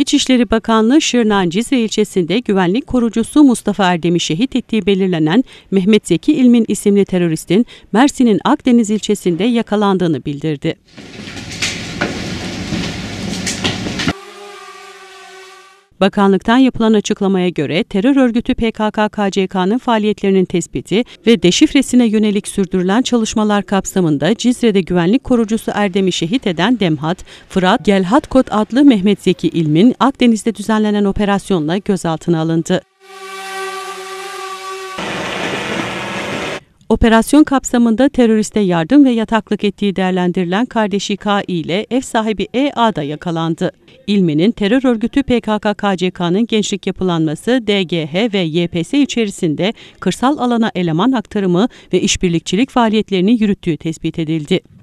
İçişleri Bakanlığı Şırnak'ın Cizre ilçesinde güvenlik korucusu Mustafa Erdem'i şehit ettiği belirlenen Mehmet Zeki İlmin isimli teröristin Mersin'in Akdeniz ilçesinde yakalandığını bildirdi. Bakanlıktan yapılan açıklamaya göre terör örgütü PKK-KCK'nın faaliyetlerinin tespiti ve deşifresine yönelik sürdürülen çalışmalar kapsamında Cizre'de güvenlik korucusu Erdem'i şehit eden Demhat, Fırat Gelhat Kot adlı Mehmet Zeki İlmin Akdeniz'de düzenlenen operasyonla gözaltına alındı. Operasyon kapsamında teröriste yardım ve yataklık ettiği değerlendirilen kardeşi K ile ev sahibi EA da yakalandı. İlmi'nin terör örgütü PKK-KCK'nın gençlik yapılanması DGH ve YPS içerisinde kırsal alana eleman aktarımı ve işbirlikçilik faaliyetlerini yürüttüğü tespit edildi.